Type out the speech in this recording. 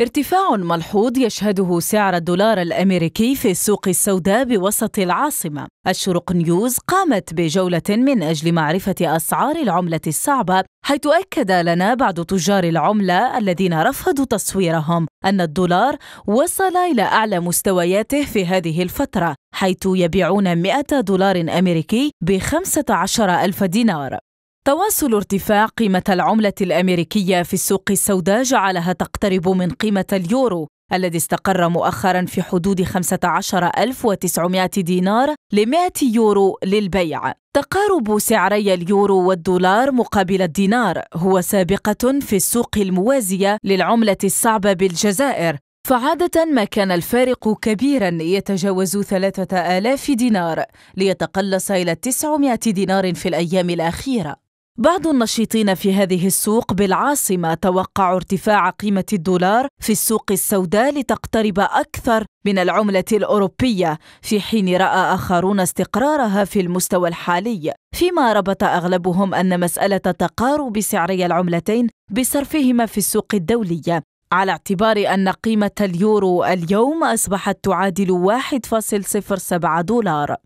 ارتفاع ملحوظ يشهده سعر الدولار الامريكي في السوق السوداء بوسط العاصمه. الشروق نيوز قامت بجوله من اجل معرفه اسعار العمله الصعبه، حيث اكد لنا بعض تجار العمله الذين رفضوا تصويرهم ان الدولار وصل الى اعلى مستوياته في هذه الفتره، حيث يبيعون 100 دولار امريكي ب 15000 ألف دينار. تواصل ارتفاع قيمة العملة الأمريكية في السوق السوداء جعلها تقترب من قيمة اليورو الذي استقر مؤخرا في حدود 15900 دينار ل 100 يورو للبيع. تقارب سعري اليورو والدولار مقابل الدينار هو سابقة في السوق الموازية للعملة الصعبة بالجزائر فعادة ما كان الفارق كبيرا يتجاوز 3000 دينار ليتقلص إلى 900 دينار في الأيام الأخيرة بعض النشيطين في هذه السوق بالعاصمة توقعوا ارتفاع قيمة الدولار في السوق السوداء لتقترب أكثر من العملة الأوروبية في حين رأى آخرون استقرارها في المستوى الحالي فيما ربط أغلبهم أن مسألة تقارب سعري العملتين بصرفهما في السوق الدولية على اعتبار أن قيمة اليورو اليوم أصبحت تعادل 1.07 دولار